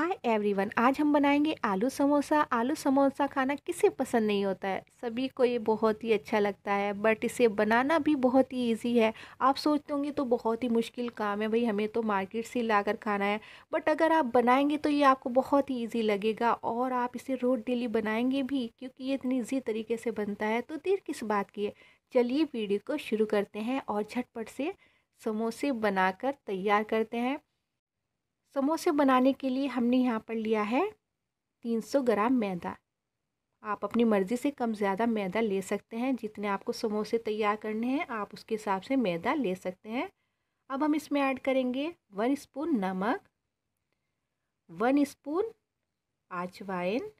hi everyone आज हम बनाएंगे आलू समोसा आलू समोसा खाना किसे पसंद नहीं होता है सभी को ये बहुत ही अच्छा लगता है बट इसे बनाना भी बहुत ही इजी है आप सोचते होंगे तो बहुत ही मुश्किल काम है भाई हमें तो मार्केट से लाकर खाना है बट अगर आप बनाएंगे तो ये आपको बहुत ही ईजी लगेगा और आप इसे रोड डेली बनाएंगे भी क्योंकि ये इतनी ईजी तरीके से बनता है तो देर किस बात की है चलिए वीडियो को शुरू करते हैं और झटपट से समोसे बनाकर तैयार करते हैं समोसे बनाने के लिए हमने यहाँ पर लिया है 300 ग्राम मैदा आप अपनी मर्ज़ी से कम ज़्यादा मैदा ले सकते हैं जितने आपको समोसे तैयार करने हैं आप उसके हिसाब से मैदा ले सकते हैं अब हम इसमें ऐड करेंगे वन स्पून नमक वन स्पून आजवाइन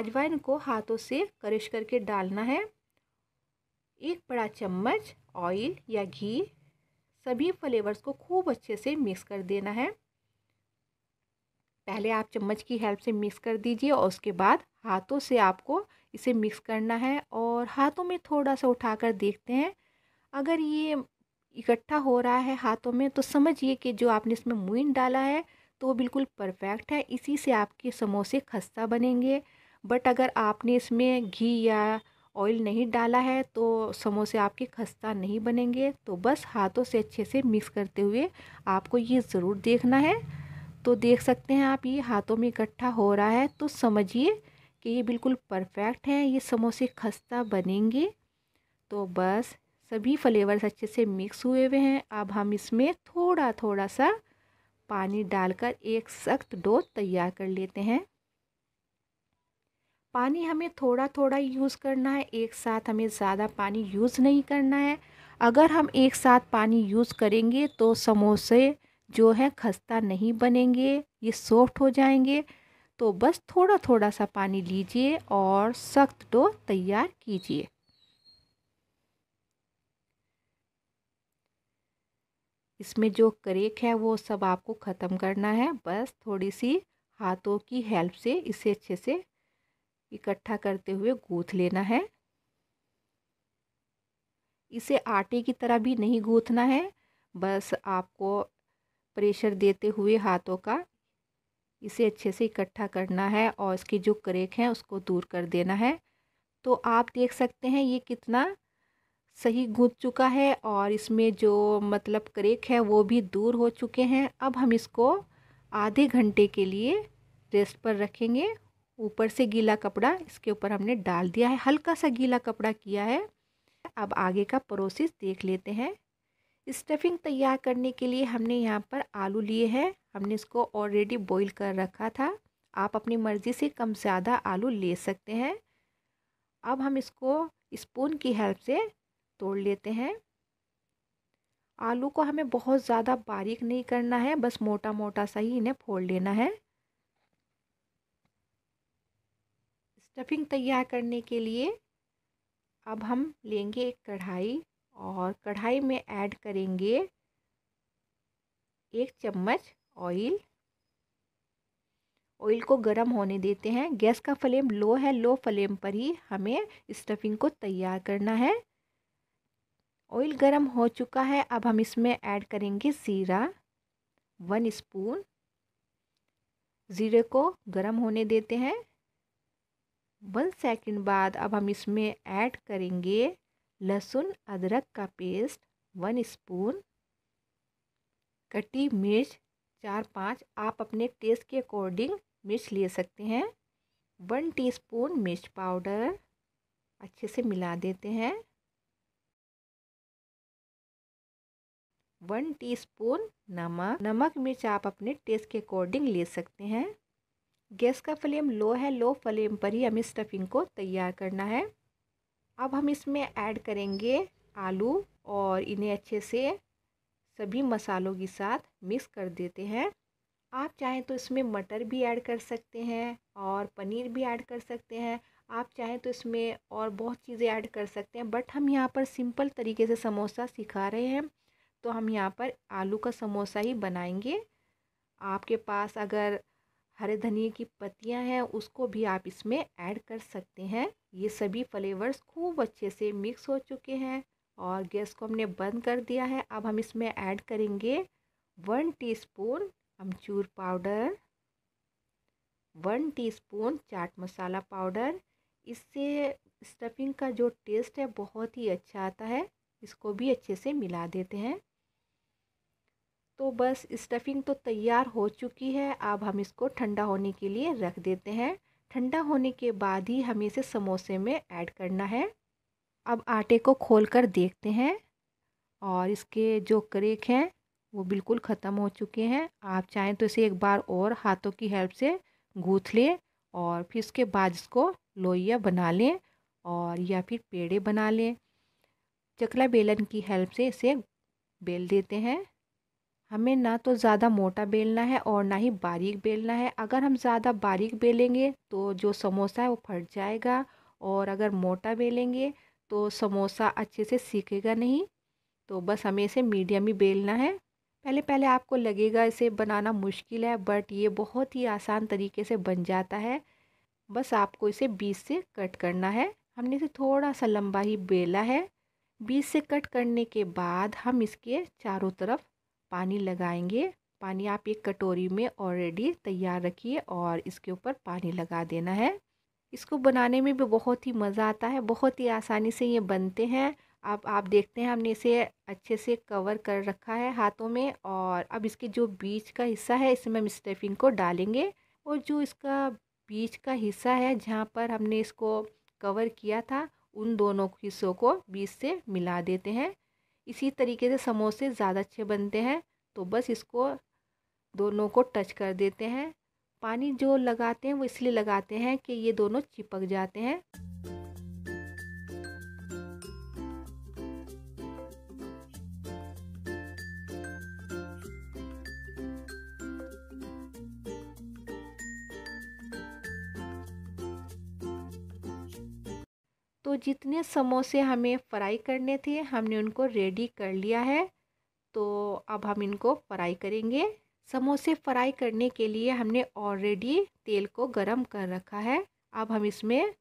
आजवाइन को हाथों से क्रश करके डालना है एक बड़ा चम्मच ऑयल या घी सभी फ्लेवर्स को खूब अच्छे से मिक्स कर देना है पहले आप चम्मच की हेल्प से मिक्स कर दीजिए और उसके बाद हाथों से आपको इसे मिक्स करना है और हाथों में थोड़ा सा उठाकर देखते हैं अगर ये इकट्ठा हो रहा है हाथों में तो समझिए कि जो आपने इसमें मुइन डाला है तो वो बिल्कुल परफेक्ट है इसी से आपके समोसे खस्ता बनेंगे बट अगर आपने इसमें घी या ऑयल नहीं डाला है तो समोसे आपके खस्ता नहीं बनेंगे तो बस हाथों से अच्छे से मिक्स करते हुए आपको ये ज़रूर देखना है तो देख सकते हैं आप ये हाथों में इकट्ठा हो रहा है तो समझिए कि ये बिल्कुल परफेक्ट हैं ये समोसे खस्ता बनेंगे तो बस सभी फ्लेवर्स अच्छे से मिक्स हुए हुए हैं अब हम इसमें थोड़ा थोड़ा सा पानी डालकर एक सख्त डो तैयार कर लेते हैं पानी हमें थोड़ा थोड़ा यूज़ करना है एक साथ हमें ज़्यादा पानी यूज़ नहीं करना है अगर हम एक साथ पानी यूज़ करेंगे तो समोसे जो है खस्ता नहीं बनेंगे ये सॉफ्ट हो जाएंगे तो बस थोड़ा थोड़ा सा पानी लीजिए और सख्त डो तैयार कीजिए इसमें जो करेक है वो सब आपको ख़त्म करना है बस थोड़ी सी हाथों की हेल्प से इसे अच्छे से इकट्ठा करते हुए गूँथ लेना है इसे आटे की तरह भी नहीं गूँथना है बस आपको प्रेशर देते हुए हाथों का इसे अच्छे से इकट्ठा करना है और इसकी जो करेक है उसको दूर कर देना है तो आप देख सकते हैं ये कितना सही गूँज चुका है और इसमें जो मतलब करेक है वो भी दूर हो चुके हैं अब हम इसको आधे घंटे के लिए रेस्ट पर रखेंगे ऊपर से गीला कपड़ा इसके ऊपर हमने डाल दिया है हल्का सा गीला कपड़ा किया है अब आगे का प्रोसेस देख लेते हैं स्टफिंग तैयार करने के लिए हमने यहाँ पर आलू लिए हैं हमने इसको ऑलरेडी बॉईल कर रखा था आप अपनी मर्ज़ी से कम से ज़्यादा आलू ले सकते हैं अब हम इसको स्पून की हेल्प से तोड़ लेते हैं आलू को हमें बहुत ज़्यादा बारीक नहीं करना है बस मोटा मोटा सा ही इन्हें फोड़ लेना है स्टफिंग तैयार करने के लिए अब हम लेंगे एक कढ़ाई और कढ़ाई में ऐड करेंगे एक चम्मच ऑयल ऑयल को गर्म होने देते हैं गैस का फ्लेम लो है लो फ्लेम पर ही हमें स्टफिंग को तैयार करना है ऑयल गर्म हो चुका है अब हम इसमें ऐड करेंगे ज़ीरा वन स्पून ज़ीरे को गर्म होने देते हैं वन सेकंड बाद अब हम इसमें ऐड करेंगे लहसुन अदरक का पेस्ट वन स्पून कटी मिर्च चार पाँच आप अपने टेस्ट के अकॉर्डिंग मिर्च ले सकते हैं वन टीस्पून मिर्च पाउडर अच्छे से मिला देते हैं वन टीस्पून नमक नमक मिर्च आप अपने टेस्ट के अकॉर्डिंग ले सकते हैं गैस का फ्लेम लो है लो फ्लेम पर ही हमें स्टफिंग को तैयार करना है अब हम इसमें ऐड करेंगे आलू और इन्हें अच्छे से सभी मसालों के साथ मिक्स कर देते हैं आप चाहें तो इसमें मटर भी ऐड कर सकते हैं और पनीर भी ऐड कर सकते हैं आप चाहें तो इसमें और बहुत चीज़ें ऐड कर सकते हैं बट हम यहाँ पर सिंपल तरीके से समोसा सिखा रहे हैं तो हम यहाँ पर आलू का समोसा ही बनाएंगे आपके पास अगर हरे धनिए की पत्तियां हैं उसको भी आप इसमें ऐड कर सकते हैं ये सभी फ्लेवर्स खूब अच्छे से मिक्स हो चुके हैं और गैस को हमने बंद कर दिया है अब हम इसमें ऐड करेंगे वन टीस्पून अमचूर powder one teaspoon chaat masala powder इससे स्टफिंग का जो टेस्ट है बहुत ही अच्छा आता है इसको भी अच्छे से मिला देते हैं तो बस स्टफिंग तो तैयार हो चुकी है अब हम इसको ठंडा होने के लिए रख देते हैं ठंडा होने के बाद ही हमें इसे समोसे में ऐड करना है अब आटे को खोल कर देखते हैं और इसके जो क्रेक हैं वो बिल्कुल ख़त्म हो चुके हैं आप चाहें तो इसे एक बार और हाथों की हेल्प से गूँथ लें और फिर इसके बाद इसको लोइया बना लें और या फिर पेड़े बना लें चकला बेलन की हेल्प से इसे बेल देते हैं हमें ना तो ज़्यादा मोटा बेलना है और ना ही बारीक बेलना है अगर हम ज़्यादा बारीक बेलेंगे तो जो समोसा है वो फट जाएगा और अगर मोटा बेलेंगे तो समोसा अच्छे से सीखेगा नहीं तो बस हमें इसे मीडियम ही बेलना है पहले पहले आपको लगेगा इसे बनाना मुश्किल है बट ये बहुत ही आसान तरीके से बन जाता है बस आपको इसे बीस से कट करना है हमने इसे थोड़ा सा लंबा ही बेला है बीस से कट करने के बाद हम इसके चारों तरफ पानी लगाएंगे पानी आप एक कटोरी में ऑलरेडी तैयार रखिए और इसके ऊपर पानी लगा देना है इसको बनाने में भी बहुत ही मज़ा आता है बहुत ही आसानी से ये बनते हैं अब आप देखते हैं हमने इसे अच्छे से कवर कर रखा है हाथों में और अब इसके जो बीच का हिस्सा है इसमें हम स्टफिंग को डालेंगे और जो इसका बीच का हिस्सा है जहाँ पर हमने इसको कवर किया था उन दोनों हिस्सों को बीच से मिला देते हैं इसी तरीके से समोसे ज़्यादा अच्छे बनते हैं तो बस इसको दोनों को टच कर देते हैं पानी जो लगाते हैं वो इसलिए लगाते हैं कि ये दोनों चिपक जाते हैं तो जितने समोसे हमें फ्राई करने थे हमने उनको रेडी कर लिया है तो अब हम इनको फ्राई करेंगे समोसे फ्राई करने के लिए हमने ऑलरेडी तेल को गरम कर रखा है अब हम इसमें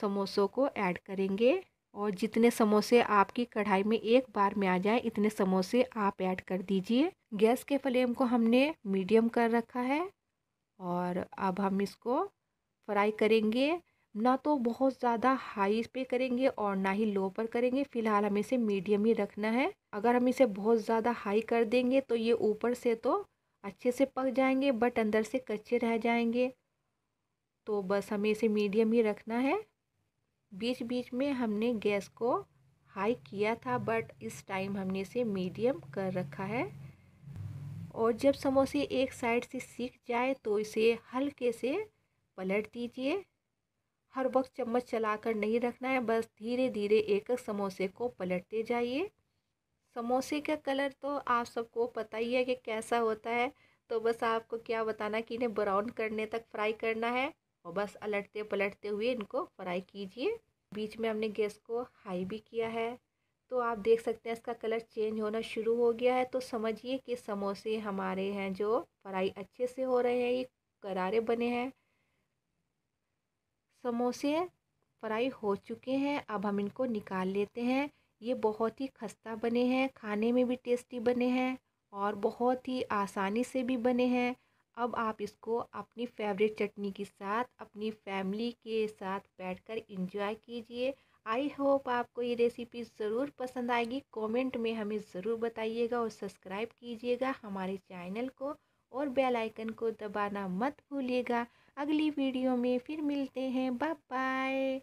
समोसों को ऐड करेंगे और जितने समोसे आपकी कढ़ाई में एक बार में आ जाए इतने समोसे आप ऐड कर दीजिए गैस के फ्लेम को हमने मीडियम कर रखा है और अब हम इसको फ्राई करेंगे ना तो बहुत ज़्यादा हाई पे करेंगे और ना ही लो पर करेंगे फ़िलहाल हमें इसे मीडियम ही रखना है अगर हम इसे बहुत ज़्यादा हाई कर देंगे तो ये ऊपर से तो अच्छे से पक जाएंगे बट अंदर से कच्चे रह जाएंगे तो बस हमें इसे मीडियम ही रखना है बीच बीच में हमने गैस को हाई किया था बट इस टाइम हमने इसे मीडियम कर रखा है और जब समोसे एक साइड से सीख जाए तो इसे हल्के से पलट दीजिए हर वक्त चम्मच चलाकर नहीं रखना है बस धीरे धीरे एक एक समोसे को पलटते जाइए समोसे का कलर तो आप सबको पता ही है कि कैसा होता है तो बस आपको क्या बताना कि इन्हें ब्राउन करने तक फ्राई करना है और बस अलटते पलटते हुए इनको फ्राई कीजिए बीच में हमने गैस को हाई भी किया है तो आप देख सकते हैं इसका कलर चेंज होना शुरू हो गया है तो समझिए कि समोसे हमारे हैं जो फ्राई अच्छे से हो रहे हैं ये करारे बने हैं समोसे फ्राई हो चुके हैं अब हम इनको निकाल लेते हैं ये बहुत ही खस्ता बने हैं खाने में भी टेस्टी बने हैं और बहुत ही आसानी से भी बने हैं अब आप इसको अपनी फेवरेट चटनी के साथ अपनी फैमिली के साथ बैठकर एंजॉय कीजिए आई होप आपको ये रेसिपी ज़रूर पसंद आएगी कमेंट में हमें ज़रूर बताइएगा और सब्सक्राइब कीजिएगा हमारे चैनल को और बेल आइकन को दबाना मत भूलिएगा अगली वीडियो में फिर मिलते हैं बाय बाय